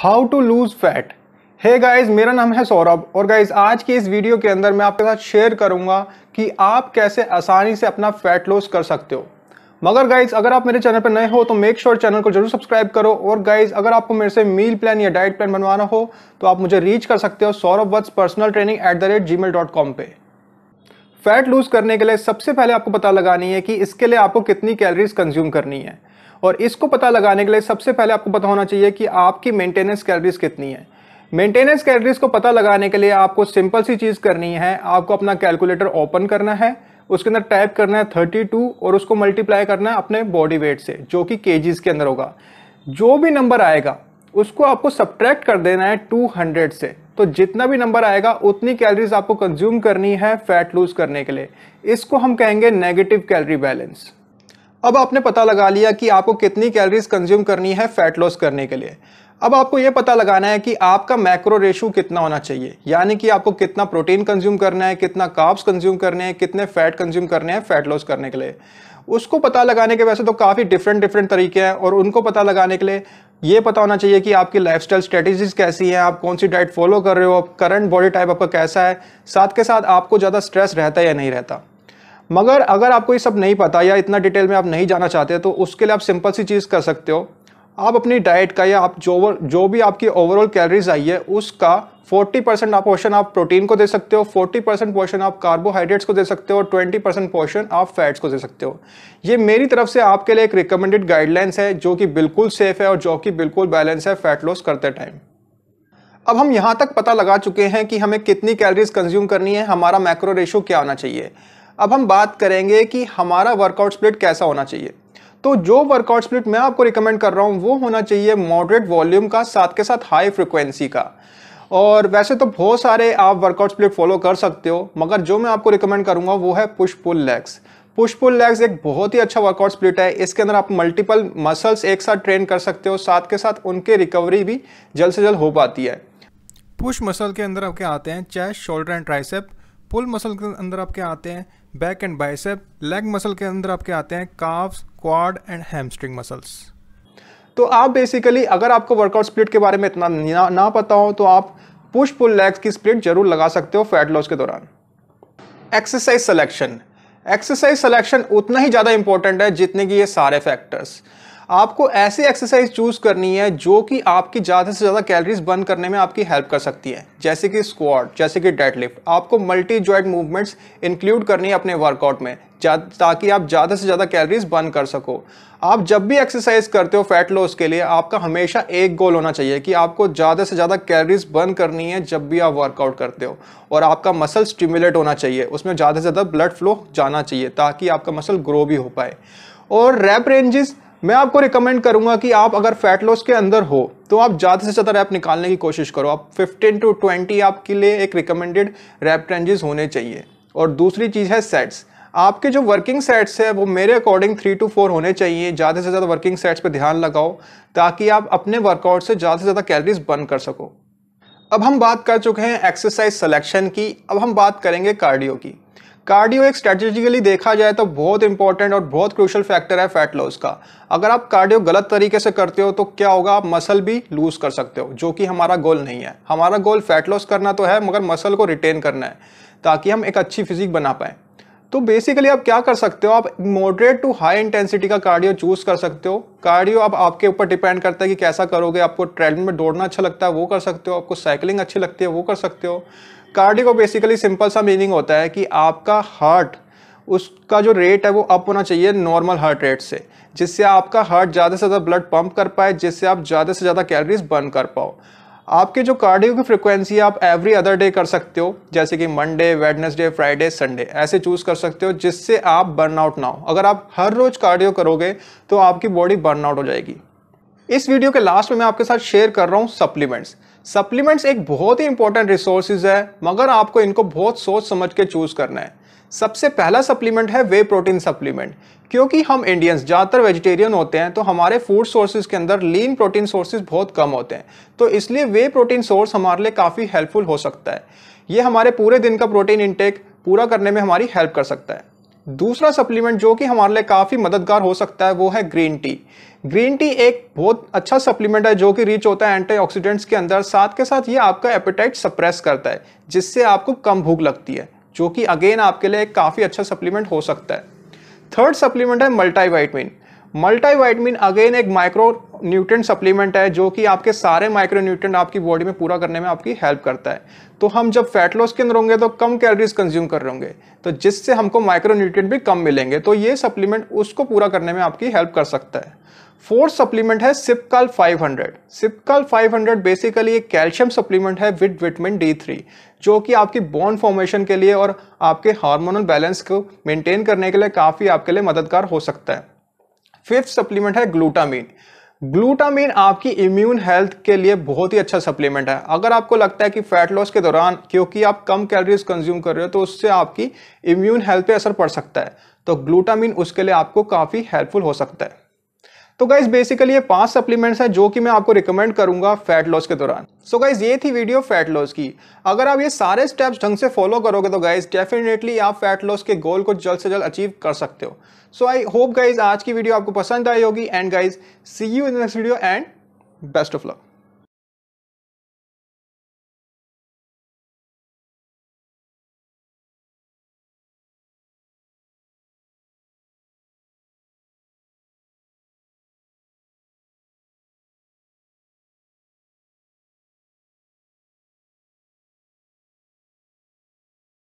how to lose fat hey guys मेरा नाम है सौरभ और गाइज़ आज की इस वीडियो के अंदर मैं आपके साथ शेयर करूंगा कि आप कैसे आसानी से अपना फैट लॉस कर सकते हो मगर गाइज अगर आप मेरे चैनल पर नए हो तो मेक श्योर sure चैनल को जरूर सब्सक्राइब करो और गाइज अगर आपको मेरे से मील प्लान या डाइट प्लान बनवाना हो तो आप मुझे रीच कर सकते हो Saurabh Vats personal training at the rate gmail dot com पर फैट लूज करने के लिए सबसे पहले आपको पता लगानी है कि इसके लिए आपको कितनी कैलोरीज कंज्यूम करनी है और इसको पता लगाने के लिए सबसे पहले आपको पता होना चाहिए कि आपकी मेंटेनेंस कैलोरीज कितनी है मेंटेनेंस कैलोरीज को पता लगाने के लिए आपको सिंपल सी चीज़ करनी है आपको अपना कैलकुलेटर ओपन करना है उसके अंदर टाइप करना है थर्टी टू और उसको मल्टीप्लाई करना है अपने बॉडी वेट से जो कि के के अंदर होगा जो भी नंबर आएगा उसको आपको सब्ट्रैक्ट कर देना है टू हंड्रेड से तो जितना भी नंबर आएगा उतनी कैलोरीज आपको कंज्यूम करनी है फैट लूज करने के लिए इसको हम कहेंगे नेगेटिव कैलोरी बैलेंस अब आपने पता लगा लिया कि आपको कितनी कैलोरीज कंज्यूम करनी है फैट लॉस करने के लिए अब आपको यह पता लगाना है कि आपका मैक्रो रेशो कितना होना चाहिए यानी कि आपको कितना प्रोटीन कंज्यूम करना है कितना काब्स कंज्यूम करने हैं कितने फैट कंज्यूम करने हैं फैट लॉस करने के लिए उसको पता लगाने के वैसे तो काफ़ी डिफरेंट डिफरेंट तरीके हैं और उनको पता लगाने के लिए ये पता होना चाहिए कि आपकी लाइफ स्टाइल स्ट्रेटेजीज कैसी हैं आप कौन सी डाइट फॉलो कर रहे हो आप करंट बॉडी टाइप आपका कैसा है साथ के साथ आपको ज़्यादा स्ट्रेस रहता है या नहीं रहता मगर अगर आपको ये सब नहीं पता या इतना डिटेल में आप नहीं जाना चाहते तो उसके लिए आप सिंपल सी चीज़ कर सकते हो आप अपनी डाइट का या आप जो जो भी आपकी ओवरऑल कैलोरीज आई है उसका 40 परसेंट पोर्शन आप प्रोटीन को दे सकते हो 40 परसेंट पोर्शन आप कार्बोहाइड्रेट्स को दे सकते हो और 20 परसेंट पोर्शन आप फैट्स को दे सकते हो ये मेरी तरफ से आपके लिए एक रिकमेंडेड गाइडलाइंस है जो कि बिल्कुल सेफ है और जो कि बिल्कुल बैलेंस है फैट लॉस करते टाइम अब हम यहाँ तक पता लगा चुके हैं कि हमें कितनी कैलरीज कंज्यूम करनी है हमारा मैक्रो रेशो क्या होना चाहिए अब हम बात करेंगे कि हमारा वर्कआउट स्प्लिट कैसा होना चाहिए तो जो वर्कआउट स्प्लिट मैं आपको रिकमेंड कर रहा हूँ वो होना चाहिए मॉडरेट वॉल्यूम का साथ के साथ हाई फ्रिक्वेंसी का और वैसे तो बहुत सारे आप वर्कआउट स्प्लिट फॉलो कर सकते हो मगर जो मैं आपको रिकमेंड करूँगा वो है push pull legs push pull legs एक बहुत ही अच्छा वर्कआउट स्प्लिट है इसके अंदर आप मल्टीपल मसल्स एक साथ ट्रेन कर सकते हो साथ के साथ उनके रिकवरी भी जल्द से जल्द हो पाती है पुश मसल के अंदर आपके आते हैं chest shoulder and tricep pull muscle के अंदर आपके आते हैं back and bicep leg muscle के अंदर आपके आते हैं calves quad and hamstring muscles तो आप बेसिकली अगर आपको वर्कआउट स्प्लिट के बारे में इतना ना, ना पता हो तो आप पुश पुल लेग्स की स्प्लिट जरूर लगा सकते हो फैट लॉस के दौरान एक्सरसाइज सिलेक्शन एक्सरसाइज सिलेक्शन उतना ही ज़्यादा इंपॉर्टेंट है जितने कि ये सारे फैक्टर्स आपको ऐसी एक्सरसाइज चूज़ करनी है जो कि आपकी ज़्यादा से ज़्यादा कैलोरीज बर्न करने में आपकी हेल्प कर सकती है जैसे कि स्क्वाड जैसे कि डेडलिफ्ट आपको मल्टी जॉइंट मूवमेंट्स इंक्लूड करनी है अपने वर्कआउट में ताकि आप ज़्यादा से ज़्यादा कैलोरीज बर्न कर सको आप जब भी एक्सरसाइज करते हो फैट लॉस के लिए आपका हमेशा एक गोल होना चाहिए कि आपको ज़्यादा से ज़्यादा कैलोरीज बर्न करनी है जब भी आप वर्कआउट करते हो और आपका मसल स्टिमुलेट होना चाहिए उसमें ज़्यादा से ज़्यादा ब्लड फ्लो जाना चाहिए ताकि आपका मसल ग्रो भी हो पाए और रैप रेंजेस मैं आपको रिकमेंड करूंगा कि आप अगर फैट लॉस के अंदर हो तो आप ज़्यादा से ज़्यादा रैप निकालने की कोशिश करो आप 15 टू 20 आपके लिए एक रिकमेंडेड रैप रेंजेस होने चाहिए और दूसरी चीज़ है सेट्स आपके जो वर्किंग सेट्स है वो मेरे अकॉर्डिंग थ्री टू फोर होने चाहिए ज़्यादा से ज़्यादा वर्किंग सेट्स पर ध्यान लगाओ ताकि आप अपने वर्कआउट से ज़्यादा से ज़्यादा कैलरीज बर्न कर सको अब हम बात कर चुके हैं एक्सरसाइज सिलेक्शन की अब हम बात करेंगे कार्डियो की कार्डियो एक स्ट्रेटेजिकली देखा जाए तो बहुत इंपॉर्टेंट और बहुत क्रूशल फैक्टर है फैट लॉस का अगर आप कार्डियो गलत तरीके से करते हो तो क्या होगा आप मसल भी लूज कर सकते हो जो कि हमारा गोल नहीं है हमारा गोल फैट लॉस करना तो है मगर मसल को रिटेन करना है ताकि हम एक अच्छी फिजिक बना पाएं तो बेसिकली आप क्या कर सकते हो आप मॉडरेट टू हाई इंटेंसिटी का कार्डियो चूज कर सकते हो कार्डियो आप आपके ऊपर डिपेंड करता है कि कैसा करोगे आपको ट्रेडमिल में दौड़ना अच्छा लगता है वो कर सकते हो आपको साइकिलिंग अच्छी लगती है वो कर सकते हो कार्डियो का बेसिकली सिंपल सा मीनिंग होता है कि आपका हार्ट उसका जो रेट है वो अप होना चाहिए नॉर्मल हार्ट रेट से जिससे आपका हार्ट ज़्यादा से ज़्यादा ब्लड पंप कर पाए जिससे आप ज़्यादा से ज़्यादा कैलोरीज बर्न कर पाओ आपके जो कार्डियो की फ्रिक्वेंसी आप एवरी अदर डे कर सकते हो जैसे कि मंडे वेडनेसडे फ्राइडे संडे ऐसे चूज़ कर सकते हो जिससे आप बर्नआउट ना हो अगर आप हर रोज़ कार्डियो करोगे तो आपकी बॉडी बर्नआउट हो जाएगी इस वीडियो के लास्ट में मैं आपके साथ शेयर कर रहा हूँ सप्लीमेंट्स सप्लीमेंट्स एक बहुत ही इंपॉर्टेंट रिसोर्सेज है मगर आपको इनको बहुत सोच समझ के चूज़ करना है सबसे पहला सप्लीमेंट है वे प्रोटीन सप्लीमेंट क्योंकि हम इंडियंस ज़्यादातर वेजिटेरियन होते हैं तो हमारे फूड सोर्सेज के अंदर लीन प्रोटीन सोर्सेज बहुत कम होते हैं तो इसलिए वे प्रोटीन सोर्स हमारे लिए काफ़ी हेल्पफुल हो सकता है ये हमारे पूरे दिन का प्रोटीन इंटेक पूरा करने में हमारी हेल्प कर सकता है दूसरा सप्लीमेंट जो कि हमारे लिए काफ़ी मददगार हो सकता है वो है ग्रीन टी ग्रीन टी एक बहुत अच्छा सप्लीमेंट है जो कि रिच होता है एंटीऑक्सीडेंट्स के अंदर साथ के साथ ये आपका एपेटाइट सप्रेस करता है जिससे आपको कम भूख लगती है जो कि अगेन आपके लिए एक काफ़ी अच्छा सप्लीमेंट हो सकता है थर्ड सप्लीमेंट है मल्टाईवाइटमिन मल्टीवाइटमिन अगेन एक माइक्रो न्यूट्रेंट सप्लीमेंट है जो कि आपके सारे माइक्रो न्यूट्रेंट आपकी बॉडी में पूरा करने में आपकी हेल्प करता है तो हम जब फैट लॉस के अंदर होंगे तो कम कैलोरीज कंज्यूम कर रहे होंगे तो जिससे हमको माइक्रो न्यूट्रेंट भी कम मिलेंगे तो ये सप्लीमेंट उसको पूरा करने में आपकी हेल्प कर सकता है फोर्थ सप्लीमेंट है सिपकाल 500 सिपकाल फाइव बेसिकली एक कैल्शियम सप्लीमेंट है विद विटामिन डी थ्री जो कि आपकी बोन फॉर्मेशन के लिए और आपके हार्मोनल बैलेंस को मेंटेन करने के लिए काफ़ी आपके लिए मददगार हो सकता है फिफ्थ सप्लीमेंट है ग्लूटामीन ग्लूटामीन आपकी इम्यून हेल्थ के लिए बहुत ही अच्छा सप्लीमेंट है अगर आपको लगता है कि फैट लॉस के दौरान क्योंकि आप कम कैलोरीज कंज्यूम कर रहे हो तो उससे आपकी इम्यून हेल्थ पे असर पड़ सकता है तो ग्लूटामीन उसके लिए आपको काफ़ी हेल्पफुल हो सकता है तो गाइज बेसिकली ये पांच सप्लीमेंट्स हैं जो कि मैं आपको रिकमेंड करूंगा फैट लॉस के दौरान सो so गाइज ये थी वीडियो फैट लॉस की अगर आप ये सारे स्टेप्स ढंग से फॉलो करोगे तो गाइज डेफिनेटली आप फैट लॉस के गोल को जल्द से जल्द अचीव कर सकते हो सो आई होप गाइज आज की वीडियो आपको पसंद आई होगी and guys see you in next video and best of luck